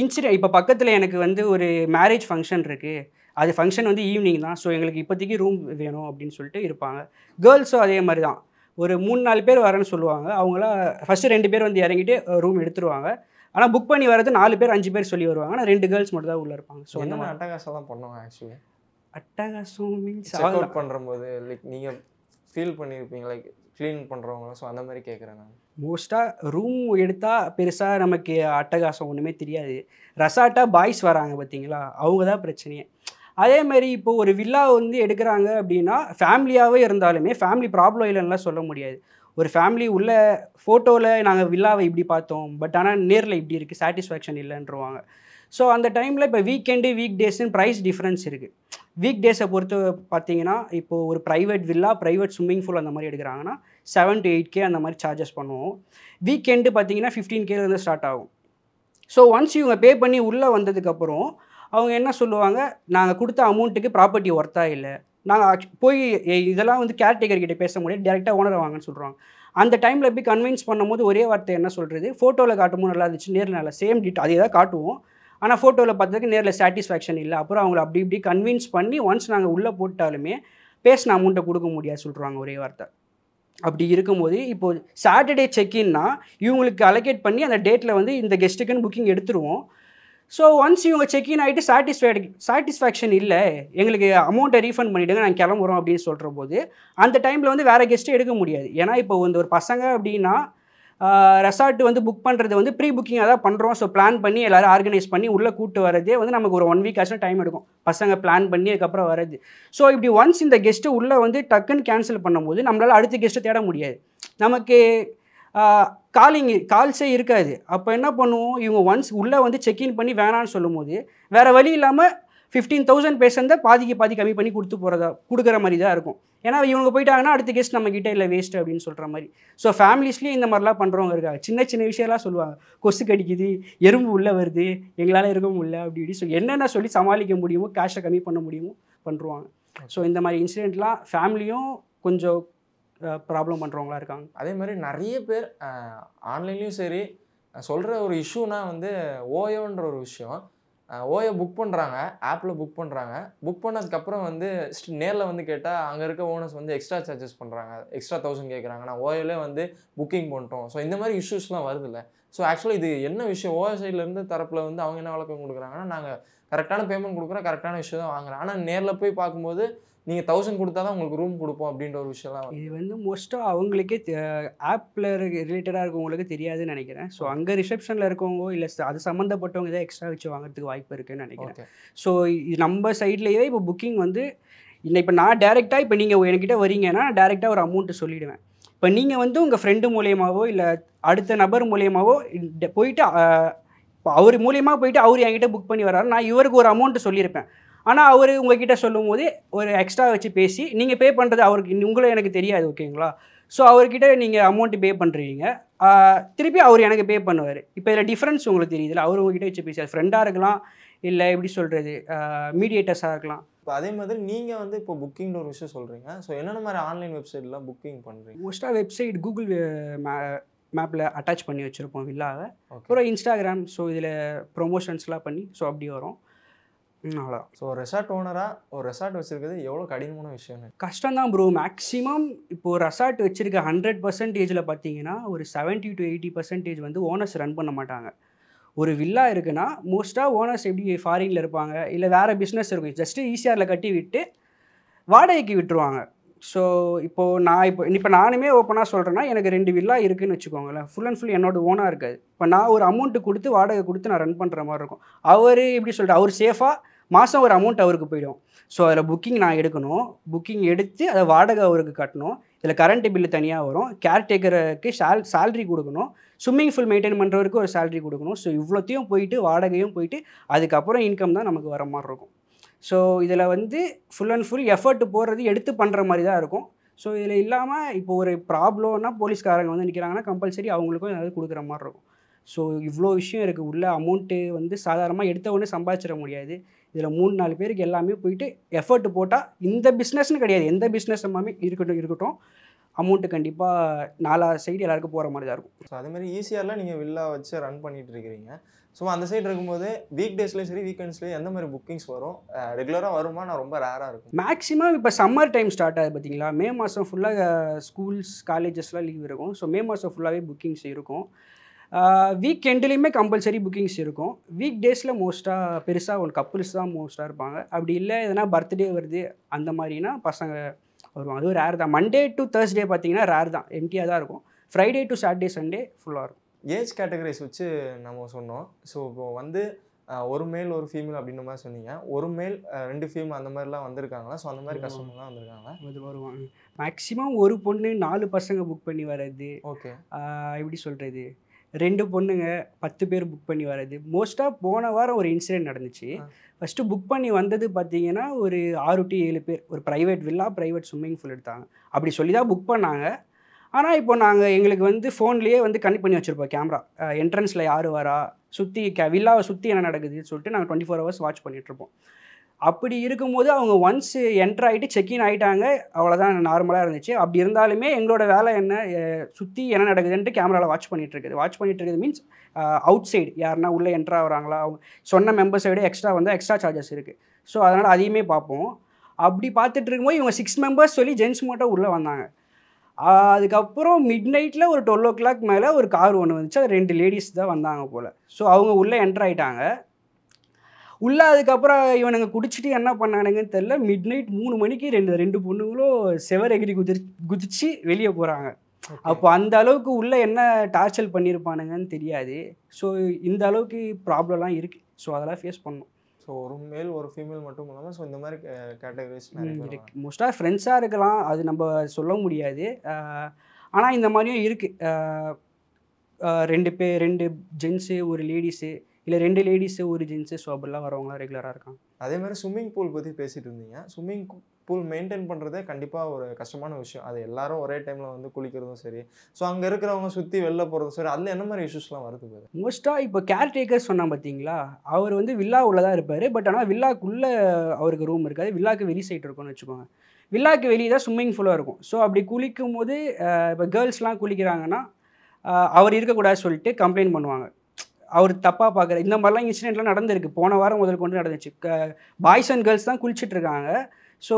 இன்சிடென்ட் இப்போ பக்கத்தில் எனக்கு வந்து ஒரு மேரேஜ் ஃபங்க்ஷன் இருக்குது அது ஃபங்க்ஷன் வந்து ஈவினிங் தான் ஸோ எங்களுக்கு இப்போதைக்கு ரூம் வேணும் அப்படின்னு சொல்லிட்டு இருப்பாங்க கேர்ள்ஸும் அதே மாதிரி தான் ஒரு மூணு நாலு பேர் வரேன்னு சொல்லுவாங்க அவங்களாம் ஃபஸ்ட்டு ரெண்டு பேர் வந்து இறங்கிட்டு ரூம் எடுத்துருவாங்க ஆனால் புக் பண்ணி வரது நாலு பேர் அஞ்சு பேர் சொல்லி வருவாங்க ஆனால் ரெண்டு கேர்ள்ஸ் மட்டும் தான் உள்ளே இருப்பாங்க ஸோ என்ன
அட்டகாசம் தான் பண்ணுவாங்க ஆக்சுவலி அட்டகாசம் மீன்ஸ் அவுட் பண்ணுற போது லைக் நீங்கள் ஃபீல் பண்ணியிருப்பீங்க லைக் க்ளீன் பண்ணுறவங்க ஸோ அந்த மாதிரி கேட்குறேன் நான்
மோஸ்ட்டாக ரூம் எடுத்தால் பெருசாக நமக்கு அட்டகாசம் ஒன்றுமே தெரியாது ரசாட்டாக பாய்ஸ் வராங்க பார்த்தீங்களா அவங்க தான் பிரச்சனையே அதே மாதிரி இப்போ ஒரு வில்லா வந்து எடுக்கிறாங்க அப்படின்னா ஃபேமிலியாகவே இருந்தாலுமே ஃபேமிலி ப்ராப்ளம் இல்லைன்னுலாம் சொல்ல முடியாது ஒரு ஃபேமிலி உள்ள ஃபோட்டோவில் நாங்கள் வில்லாவை இப்படி பார்த்தோம் பட் ஆனால் நேரில் இப்படி இருக்குது சாட்டிஸ்ஃபேக்ஷன் இல்லைன்றவாங்க ஸோ அந்த டைமில் இப்போ வீக்கெண்டு வீக் டேஸ்னு ப்ரைஸ் டிஃப்ரென்ஸ் இருக்குது வீக் டேஸை பொறுத்து பார்த்தீங்கன்னா இப்போது ஒரு private villa private swimming pool அந்த மாதிரி எடுக்கிறாங்கன்னா செவன் டு எயிட் கே அந்த மாதிரி சார்ஜஸ் பண்ணுவோம் வீக்கெண்டு பார்த்தீங்கன்னா ஃபிஃப்டீன் கேலேருந்து ஸ்டார்ட் ஆகும் ஸோ ஒன்ஸ் இவங்க பே பண்ணி உள்ளே வந்ததுக்கப்புறம் அவங்க என்ன சொல்லுவாங்க நாங்கள் கொடுத்த அமௌண்ட்டுக்கு ப்ராப்பர்ட்டி ஒர்த்தா இல்லை நாங்கள் போய் இதெல்லாம் வந்து கேர்டேக்கர் கிட்டே பேச முடியாது டேரெக்டாக ஓனர் வாங்கன்னு சொல்கிறாங்க அந்த டைமில் போய் கன்வின்ஸ் பண்ணும்போது ஒரே வார்த்தை என்ன சொல்கிறது ஃபோட்டோவில் காட்டும்போது நல்லா இருந்துச்சு நேரில் நல்லா சேம் டீட்டெயில் அதே தான் காட்டுவோம் ஆனால் ஃபோட்டோவில் பார்த்ததுக்கு நேரில் சாட்டிஸ்ஃபேக்ஷன் இல்லை அப்புறம் அவங்கள அப்படி இப்படி கன்வின்ஸ் பண்ணி ஒன்ஸ் நாங்கள் உள்ளே போட்டாலுமே பேசின அமௌண்ட்டை கொடுக்க முடியாது சொல்கிறாங்க ஒரே வார்த்தை அப்படி இருக்கும்போது இப்போது சாட்டர்டே செக்இன்னா இவங்களுக்கு அலோகேட் பண்ணி அந்த டேட்டில் வந்து இந்த கெஸ்ட்டுக்குன்னு புக்கிங் எடுத்துருவோம் ஸோ ஒன்ஸ் இவங்க செக்இன் ஆகிட்டு சாட்டிஸ்ஃபைடு சாட்டிஸ்ஃபேக்ஷன் இல்லை எங்களுக்கு அமௌண்ட்டை ரீஃபண்ட் பண்ணிவிடுங்க நாங்கள் கிளம்புறோம் அப்படின்னு சொல்கிற போது அந்த டைமில் வந்து வேறு கெஸ்ட்டு எடுக்க முடியாது ஏன்னா இப்போ வந்து ஒரு பசங்க அப்படின்னா ரெசார்ட் வந்து புக் பண்ணுறது வந்து ப்ரீ புக்கிங்காக தான் பண்ணுறோம் ஸோ பிளான் பண்ணி எல்லோரும் ஆர்கனைஸ் பண்ணி உள்ளே கூப்பிட்டு வரதே வந்து நமக்கு ஒரு ஒன் வீக் ஆச்சும் டைம் எடுக்கும் பசங்க பிளான் பண்ணி அதுக்கப்புறம் வரது ஸோ இப்படி ஒன்ஸ் இந்த கெஸ்ட்டு உள்ளே வந்து டக்குன்னு கேன்சல் பண்ணும்போது நம்மளால் அடுத்த கெஸ்ட்டை தேட முடியாது நமக்கு காலிங் கால்ஸே இருக்காது அப்போ என்ன பண்ணுவோம் இவங்க ஒன்ஸ் உள்ளே வந்து செக்இன் பண்ணி வேணான்னு சொல்லும் போது வேறு வழி இல்லாமல் ஃபிஃப்டீன் தௌசண்ட் பேஷண்ட்டை பாதிக்கு பாதி கம்மி பண்ணி கொடுத்து போகிறதா கொடுக்குற மாதிரி தான் இருக்கும் ஏன்னா இவங்க போயிட்டாங்கன்னா அடுத்த கெஸ்ட் நம்ம கிட்டே இல்லை வேஸ்ட் அப்படின்னு சொல்கிற மாதிரி ஸோ ஃபேமிலிஸ்லேயும் இந்த மாதிரிலாம் பண்ணுறவங்க இருக்காங்க சின்ன சின்ன விஷயம்லாம் சொல்லுவாங்க கொசு கடிக்குது எறும்பு உள்ளே வருது எங்களால் இருக்க முடியல அப்படி இப்படி ஸோ என்னென்ன சொல்லி சமாளிக்க முடியுமோ கேஷை கம்மி பண்ண முடியுமோ பண்ணுவாங்க ஸோ இந்த மாதிரி இன்சிடெண்ட்லாம் ஃபேமிலியும் கொஞ்சம் ப்ராப்ளம் பண்ணுறவங்களா இருக்காங்க
அதே மாதிரி நிறைய பேர் ஆன்லைன்லேயும் சரி சொல்கிற ஒரு இஷ்யூனா வந்து ஓயோன்ற ஒரு விஷயம் ஓயோ புக் பண்ணுறாங்க ஆப்பில் புக் பண்ணுறாங்க புக் பண்ணதுக்கப்புறம் வந்து நேரில் வந்து கேட்டால் அங்கே இருக்க ஓனர்ஸ் வந்து எக்ஸ்ட்ரா சார்ஜஸ் பண்ணுறாங்க எக்ஸ்ட்ரா தௌசண்ட் கேட்குறாங்க நான் ஓயோலே வந்து புக்கிங் பண்ணிட்டோம் ஸோ இந்த மாதிரி இஷ்யூஸ்லாம் வருதுல்ல ஸோ ஆக்சுவலாக இது என்ன விஷயம் ஓஎஸ்ஐலேருந்து தரப்பில் வந்து அவங்க என்ன விளக்கம் கொடுக்குறாங்கன்னா நாங்கள் கரெக்டான பேமெண்ட் கொடுக்குறோம் கரெக்டான விஷயம் தான் வாங்குறோம் ஆனால் நேரில் போய் பார்க்கும்போது நீங்கள் தௌசண்ட் கொடுத்தா தான் உங்களுக்கு ரூம் கொடுப்போம் அப்படின்ற ஒரு விஷயம்லாம் இது வந்து மோஸ்ட்டாக அவங்களுக்கே ஆப்பில்
ரிலேட்டடாக இருக்கவங்களுக்கு தெரியாதுன்னு நினைக்கிறேன் ஸோ அங்கே ரிசப்ஷனில் இருக்கவங்க இல்லை அது சம்மந்தப்பட்டவங்க ஏதாவது எக்ஸ்ட்ரா வச்சு வாங்குறதுக்கு வாய்ப்பு இருக்குன்னு நினைக்கிறேன் ஸோ இது நம்ம சைட்லேயே இப்போ புக்கிங் வந்து இல்லை இப்போ நான் டேரெக்டாக இப்போ நீங்கள் என்கிட்ட வரீங்கன்னா டேரெக்டாக ஒரு அமௌண்ட்டு சொல்லிவிடுவேன் இப்போ நீங்கள் வந்து உங்கள் ஃப்ரெண்டு மூலியமாகவோ இல்லை அடுத்த நபர் மூலியமாகவோ போயிட்டு இப்போ அவர் மூலியமாக போயிட்டு அவர் என்கிட்ட புக் பண்ணி வர்றாரு நான் இவருக்கு ஒரு அமௌண்ட்டு சொல்லியிருப்பேன் ஆனால் அவர் உங்ககிட்ட சொல்லும் போது ஒரு எக்ஸ்ட்ரா வச்சு பேசி நீங்கள் பே பண்ணுறது அவருக்கு உங்களும் எனக்கு தெரியாது ஓகேங்களா ஸோ அவர்கிட்ட நீங்கள் அமௌண்ட்டு பே பண்ணுறீங்க திருப்பி அவர் எனக்கு பே பண்ணுவார் இப்போ இதில் டிஃப்ரென்ஸ் உங்களுக்கு தெரியுதுல்ல அவர் உங்ககிட்ட வச்சு பேசுவார் ஃப்ரெண்டாக இருக்கலாம் இல்லை எப்படி சொல்கிறது மீடியேட்டர்ஸாக இருக்கலாம்
இப்போ அதே மாதிரி நீங்கள் வந்து இப்போ புக்கிங்னு ஒரு விஷயம் சொல்கிறீங்க ஸோ என்னென்ன மாதிரி ஆன்லைன் வெப்சைட்லாம் புக்கிங் பண்ணுறீங்க
மோஸ்ட்டாக வெப்சைட் கூகுள் மேப்பில் அட்டாச் பண்ணி வச்சுருப்போம் வில்லாவை அப்புறம் இன்ஸ்டாகிராம் ஸோ இதில் ப்ரொமோஷன்ஸ்லாம் பண்ணி ஸோ அப்படி வரும் அவ்வளோதான் ஸோ ரெசார்ட் ஓனராக ஒரு ரெசார்ட் வச்சுருக்கிறது எவ்வளோ
கடினமான விஷயம்
கஷ்டம் தான் ப்ரோ மேக்ஸிமம் இப்போது ரெசார்ட் வச்சுருக்க ஹண்ட்ரட் பர்சன்டேஜில் பார்த்தீங்கன்னா ஒரு செவன்ட்டி டு எயிட்டி பர்சன்டேஜ் வந்து ஓனர்ஸ் ரன் பண்ண மாட்டாங்க ஒரு வில்லா இருக்குன்னா மோஸ்ட்டாக ஓனர்ஸ் எப்படி ஃபாரினில் இருப்பாங்க இல்லை வேறு பிஸ்னஸ் இருக்கும் ஜஸ்ட்டு ஈசிஆரில் கட்டி விட்டு வாடகைக்கு விட்டுருவாங்க ஸோ இப்போது நான் இப்போ இப்போ நானுமே ஓப்பனாக சொல்கிறேன்னா எனக்கு ரெண்டு வில்லா இருக்குதுன்னு வச்சுக்கோங்களேன் ஃபுல் அண்ட் ஃபுல் என்னோட ஓனாக இருக்காது இப்போ நான் ஒரு அமௌண்ட்டு கொடுத்து வாடகை கொடுத்து நான் ரன் பண்ணுற மாதிரி இருக்கும் அவர் எப்படி சொல்கிறேன் அவர் சேஃபாக மாதம் ஒரு அமௌண்ட் அவருக்கு போயிடும் ஸோ அதில் புக்கிங் நான் எடுக்கணும் புக்கிங் எடுத்து அதை வாடகை அவருக்கு கட்டணும் இதில் கரண்ட் பில்லு தனியாக வரும் கேர்டேக்கருக்கு சேல் சேல்ரி கொடுக்கணும் ஸ்விம்மிங் ஃபுல் மெயின்டைன் பண்ணுறவருக்கு ஒரு சேலரி கொடுக்கணும் ஸோ இவ்வளோத்தையும் போயிட்டு வாடகையும் போயிட்டு அதுக்கப்புறம் இன்கம் தான் நமக்கு வர மாதிரி இருக்கும் ஸோ இதில் வந்து ஃபுல் அண்ட் ஃபுல் எஃபர்ட் போடுறது எடுத்து பண்ணுற மாதிரி தான் இருக்கும் ஸோ இதில் இல்லாமல் இப்போ ஒரு ப்ராப்ளம்னா போலீஸ்காரங்க வந்து நிற்கிறாங்கன்னா கம்பல்சரி அவங்களுக்கும் ஏதாவது கொடுக்குற மாதிரி இருக்கும் ஸோ இவ்வளோ விஷயம் இருக்குது உள்ள அமௌண்ட்டு வந்து சாதாரணமாக எடுத்த உடனே சம்பாதிச்சிட முடியாது இதில் மூணு நாலு பேருக்கு எல்லாமே போயிட்டு எஃபர்ட் போட்டால் இந்த பிஸ்னஸ்ன்னு கிடையாது எந்த பிஸ்னஸ் எல்லாமே இருக்கட்டும் இருக்கட்டும் அமௌண்ட்டு கண்டிப்பாக நாலா சைடு எல்லாருக்கும்
போகிற மாதிரி தான் இருக்கும் ஸோ அதேமாதிரி ஈஸியாரில் e நீங்கள் வில்லா வச்சு ரன் பண்ணிகிட்டு இருக்கிறீங்க ஸோ அந்த சைடு இருக்கும்போது வீக் டேஸ்லேயும் சரி வீக்கெண்ட்ஸ்லேயும் எந்த மாதிரி புக்கிங்ஸ் வரும் ரெகுலராக வருமா நான் ரொம்ப ரேராக இருக்கும்
மேக்ஸிமம் இப்போ சம்மர் டைம் ஸ்டார்ட் ஆகுது பார்த்தீங்களா மே மாதம் ஃபுல்லாக ஸ்கூல்ஸ் காலேஜஸ்லாம் லீவ் இருக்கும் ஸோ மே மாதம் ஃபுல்லாகவே புக்கிங்ஸ் இருக்கும் வீக் எண்ட்லேயுமே கம்பல்சரி புக்கிங்ஸ் இருக்கும் வீக் டேஸில் மோஸ்ட்டாக பெருசாக ஒரு கப்புள்ஸ் தான் மோஸ்ட்டாக இருப்பாங்க அப்படி இல்லை எதனா பர்த்டே வருது அந்த மாதிரினா பசங்க வருவோம் அதுவும் ரேர் தான் மண்டே டு தேர்ஸ்டே பார்த்தீங்கன்னா ரேர் தான் எம்டியாக தான் இருக்கும் ஃப்ரைடே
டு சாட்டர்டே சண்டே ஃபுல்லாக இருக்கும் ஏஜ் கேட்டகரிஸ் வச்சு நம்ம சொன்னோம் ஸோ இப்போ வந்து ஒரு மேல் ஒரு ஃபீமேல் அப்படின்ற மாதிரி சொன்னீங்க ஒரு மேல் ரெண்டு ஃபீம் அந்த மாதிரிலாம் வந்திருக்காங்களா ஸோ அந்த மாதிரி கஸ்டமர்லாம் வந்திருக்காங்களா
இது வருவாங்க மேக்ஸிமம் ஒரு பொண்ணு நாலு பசங்க புக் பண்ணி வர்றது ஓகே எப்படி சொல்கிறது ரெண்டு பொண்ணுங்க பத்து பேர் புக் பண்ணி வர்றது மோஸ்ட்டாக போன வாரம் ஒரு இன்சிடெண்ட் நடந்துச்சு ஃபஸ்ட்டு புக் பண்ணி வந்தது பார்த்தீங்கன்னா ஒரு ஆறு டு ஏழு பேர் ஒரு private villa private swimming pool எடுத்தாங்க அப்படி சொல்லி தான் புக் பண்ணாங்க ஆனால் இப்போ நாங்கள் எங்களுக்கு வந்து ஃபோன்லேயே வந்து கனெக்ட் பண்ணி வச்சுருப்போம் கேமரா என்ட்ரன்ஸில் யார் வரா சுற்றி கே வில்லாவை சுற்றி என்ன நடக்குதுன்னு சொல்லிட்டு நாங்கள் டுவெண்ட்டி ஃபோர் ஹவர்ஸ் வாட்ச் பண்ணிகிட்ருப்போம் அப்படி இருக்கும்போது அவங்க ஒன்ஸ் என்ட்ரு ஆகிட்டு செக்இன் ஆகிட்டாங்க அவ்வளோதான் நார்மலாக இருந்துச்சு அப்படி இருந்தாலுமே எங்களோட வேலை என்ன சுற்றி என்ன நடக்குதுன்ட்டு கேமராவில் வாட்ச் பண்ணிகிட்ருக்குது வாட்ச் பண்ணிகிட்டு இருக்குது மீன்ஸ் அவுட் சைடு யாருன்னா உள்ளே என்ட்ரு ஆகிறாங்களா அவங்க சொன்ன மெம்பர்ஸை விட எக்ஸ்ட்ரா வந்து எக்ஸ்ட்ரா சார்ஜஸ் இருக்குது ஸோ அதனால் அதையுமே பார்ப்போம் அப்படி பார்த்துட்டு இருக்கும்போது இவங்க சிக்ஸ் மெம்பர்ஸ் சொல்லி ஜென்ஸ் மட்டும் உள்ளே வந்தாங்க அதுக்கப்புறம் மிட் நைட்டில் ஒரு டுவெல் ஓ கிளாக் மேலே ஒரு கார் ஒன்று வந்துச்சு அது ரெண்டு லேடிஸ் தான் வந்தாங்க போல் ஸோ அவங்க உள்ளே என்ட்ரு ஆகிட்டாங்க உள்ளே அதுக்கப்புறம் இவனுங்க குடிச்சிட்டு என்ன பண்ணானுங்கன்னு தெரில மிட் நைட் மூணு மணிக்கு ரெண்டு ரெண்டு பொண்ணுங்களும் எகிரி குதி குதிச்சு வெளியே போகிறாங்க அப்போ அந்த அளவுக்கு உள்ளே என்ன டார்ச்சர் பண்ணியிருப்பானுங்கன்னு தெரியாது ஸோ இந்த அளவுக்கு ப்ராப்ளம்லாம் இருக்குது ஸோ அதெல்லாம் ஃபேஸ் பண்ணோம்
ஸோ ஒரு மேல் ஒரு ஃபீமேல் மட்டும் இல்லாமல் ஸோ இந்த மாதிரி கேட்டகரிஸ் இருக்குது
மோஸ்ட்டாக ஃப்ரெண்ட்ஸாக இருக்கலாம் அது நம்ம சொல்ல முடியாது ஆனால் இந்த மாதிரியும் இருக்குது ரெண்டு பேர் ரெண்டு ஜென்ஸு ஒரு லேடிஸு இல்லை ரெண்டு லேடிஸு ஒரு
ஜென்ஸு ஸோ அப்படிலாம் வரவங்களாம் ரெகுலராக இருக்காங்க அதே மாதிரி ஸ்விம்மிங் பூல் பற்றி பேசிகிட்டு இருந்தீங்க ஸ்விம்மிங் பூல் மெயின்டைன் பண்ணுறதே கண்டிப்பாக ஒரு கஷ்டமான விஷயம் அது எல்லாரும் ஒரே டைமில் வந்து குளிக்கிறதும் சரி ஸோ அங்கே இருக்கிறவங்க சுற்றி வெளில போகிறதும் சரி அதில் என்ன மாதிரி இஷ்யூஸ்லாம் வருது
மோஸ்ட்டாக இப்போ கேர்டேக்கர் சொன்னால் பார்த்தீங்களா அவர் வந்து வில்லா தான் இருப்பார் பட் ஆனால் வில்லாக்குள்ளே அவருக்கு ரூம் இருக்காது வில்லாக்கு வெளி சைட் இருக்கும்னு வச்சுக்கோங்க வில்லாக்கு வெளியே தான் ஸ்விம்மிங் ஃபுல்லாக இருக்கும் ஸோ அப்படி குளிக்கும் போது இப்போ கேர்ள்ஸ்லாம் குளிக்கிறாங்கன்னா அவர் இருக்கக்கூடாது சொல்லிட்டு கம்ப்ளைண்ட் பண்ணுவாங்க அவர் தப்பாக பார்க்குற இந்த மாதிரிலாம் இன்சிடெண்ட்லாம் நடந்திருக்கு போன வாரம் முதல் கொண்டு நடந்துச்சு பாய்ஸ் அண்ட் கேர்ள்ஸ் தான் குளிச்சுட்டு இருக்காங்க ஸோ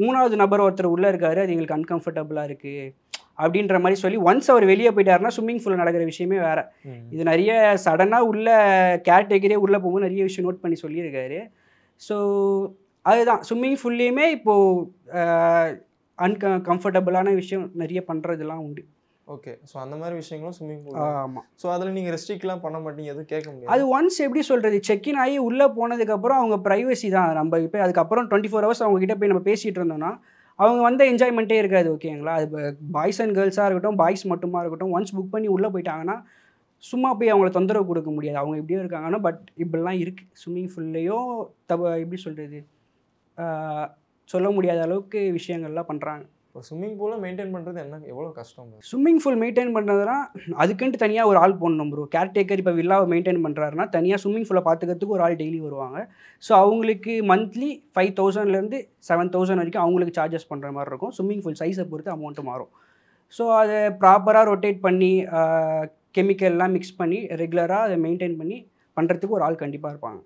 மூணாவது நபர் ஒருத்தர் உள்ளே இருக்காரு அது எங்களுக்கு அன்கம்ஃபர்டபுளாக இருக்குது அப்படின்ற மாதிரி சொல்லி ஒன்ஸ் அவர் வெளியே போயிட்டாருன்னா ஸ்விம்மிங் ஃபூலில் நடக்கிற விஷயமே வேறு இது நிறைய சடனாக உள்ள கேர்டேக்கரே உள்ளே போகும்போது நிறைய விஷயம் நோட் பண்ணி சொல்லியிருக்காரு ஸோ அதுதான் ஸ்விம்மிங் ஃபுல்லையுமே இப்போது
அன்க கம்ஃபர்டபுளான விஷயம் நிறைய பண்ணுறதுலாம் உண்டு ஓகே ஸோ அந்த மாதிரி விஷயங்களும் ஸ்விம்மிங் பூல் ஆமாம் ஸோ அதில் நீங்கள் ரெஸ்ட்ரிக்ட்லாம் பண்ண மாட்டீங்க எதுவும் கேட்க முடியாது அது
ஒன்ஸ் எப்படி சொல்கிறது செக்இன் ஆகி உள்ளே போனதுக்கப்புறம் அவங்க ப்ரைவசி தான் நம்ம இப்போ அதுக்கப்புறம் டுவெண்ட்டி ஃபோர் ஹவர்ஸ் அவங்ககிட்ட போய் நம்ம பேசிகிட்டு இருந்தோம்னா அவங்க வந்த என்ஜாய்மெண்ட்டே இருக்காது ஓகேங்களா அது பாய்ஸ் அண்ட் கேர்ள்ஸாக இருக்கட்டும் பாய்ஸ் மட்டுமா இருக்கட்டும் ஒன்ஸ் புக் பண்ணி உள்ளே போயிட்டாங்கன்னா சும்மா போய் அவங்கள தொந்தரவு கொடுக்க முடியாது அவங்க எப்படியோ இருக்காங்கன்னா பட் இப்படிலாம் இருக்குது ஸ்விம்மிங் ஃபுல்லையோ தப எப்படி சொல்கிறது சொல்ல முடியாத அளவுக்கு விஷயங்கள்லாம் பண்ணுறாங்க
இப்போ ஸ்விம்மிங் பூலை மெயின்டைன் பண்ணுறது என்ன எவ்வளோ கஷ்டம்
ஸ்விம்மிங் பூல் மெயின்டைன் பண்ணுறதுனா அதுக்குன்ட்டு தனியாக ஒரு ஆள் போடணும் ப்ரோ கேர்டேக்கர் இப்போ வில்லாவை மெயின்டைன் பண்ணுறாருன்னா தனியாக ஸ்விம்மிங் பூலை பார்த்துக்கிறதுக்கு ஒரு ஆள் டெய்லி வருவாங்க ஸோ அவங்களுக்கு மந்த்லி ஃபைவ் தௌசண்ட்லேருந்து செவன் தௌசண்ட் வரைக்கும் அவங்களுக்கு சார்ஜஸ் பண்ணுற மாதிரி இருக்கும் ஸ்விம்மிங் பூல் சைஸை பொறுத்து அமௌண்ட்டு மாறும் ஸோ அதை ப்ராப்பராக ரொட்டேட் பண்ணி கெமிக்கல்லாம் மிக்ஸ் பண்ணி ரெகுலராக அதை மெயின்டைன் பண்ணி பண்ணுறதுக்கு ஒரு ஆள் கண்டிப்பாக இருப்பாங்க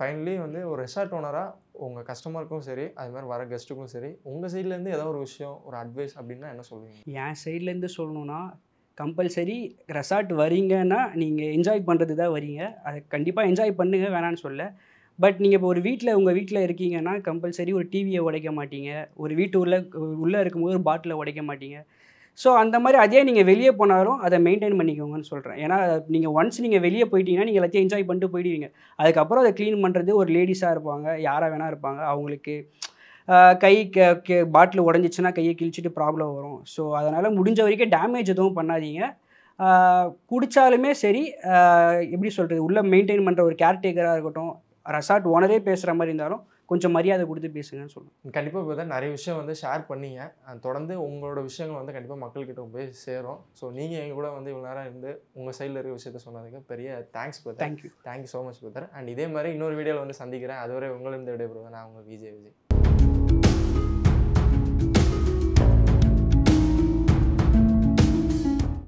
ஃபைனலி வந்து ஒரு ரெசார்ட் ஓனராக உங்கள் கஸ்டமருக்கும் சரி அது மாதிரி வர கெஸ்ட்டுக்கும் சரி உங்கள் சைட்லேருந்து ஏதாவது ஒரு விஷயம் ஒரு அட்வைஸ் அப்படின்னா என்ன சொல்லுவீங்க என் சைட்லேருந்து சொல்லணும்னா
கம்பல்சரி ரெசார்ட் வரீங்கன்னா நீங்கள் என்ஜாய் பண்ணுறது தான் வரீங்க அதை கண்டிப்பாக என்ஜாய் பண்ணுங்க வேணான்னு சொல்ல பட் நீங்கள் இப்போ ஒரு வீட்டில் உங்கள் வீட்டில் இருக்கீங்கன்னா கம்பல்சரி ஒரு டிவியை உடைக்க மாட்டீங்க ஒரு வீட்டு உள்ள உள்ளே இருக்கும்போது ஒரு பாட்டிலை உடைக்க மாட்டீங்க ஸோ அந்த மாதிரி அதே நீங்கள் வெளியே போனாலும் அதை மெயின்டைன் பண்ணிக்கோங்கன்னு சொல்கிறேன் ஏன்னா நீங்கள் ஒன்ஸ் நீங்கள் வெளியே போயிட்டீங்கன்னா நீங்கள் எல்லாத்தையும் என்ஜாய் பண்ணிட்டு போயிடுவீங்க அதுக்கப்புறம் அதை க்ளீன் பண்ணுறது ஒரு லேடிஸாக இருப்பாங்க யாராக வேணால் இருப்பாங்க அவங்களுக்கு கை கே பாட்டில் உடஞ்சிச்சுன்னா கையை கிழிச்சிட்டு ப்ராப்ளம் வரும் ஸோ அதனால் முடிஞ்ச வரைக்கும் டேமேஜ் எதுவும் பண்ணாதீங்க குடித்தாலுமே சரி எப்படி சொல்கிறது உள்ளே மெயின்டைன் பண்ணுற ஒரு கேர்டேக்கராக இருக்கட்டும் ரெசார்ட் ஓனரே பேசுகிற மாதிரி இருந்தாலும் கொஞ்சம் மரியாதை கொடுத்து பேசுங்கன்னு சொல்லுவேன்
கண்டிப்பாக இப்போ நிறைய விஷயம் வந்து ஷேர் பண்ணீங்க தொடர்ந்து உங்களோட விஷயங்கள் வந்து கண்டிப்பாக மக்கள்கிட்ட போய் சேரும் ஸோ நீங்கள் எங்கள் கூட வந்து இவ்வளோ நேரம் இருந்து உங்கள் சைடில் இருக்கிற விஷயத்த சொன்னதுக்கு பெரிய thanks brother thank you thank you so much brother and இதே மாதிரி இன்னொரு வீடியோவில் வந்து சந்திக்கிறேன் அதுவரை உங்களிருந்து விடைபெறுவேன் நான் உங்கள் விஜய் விஜய்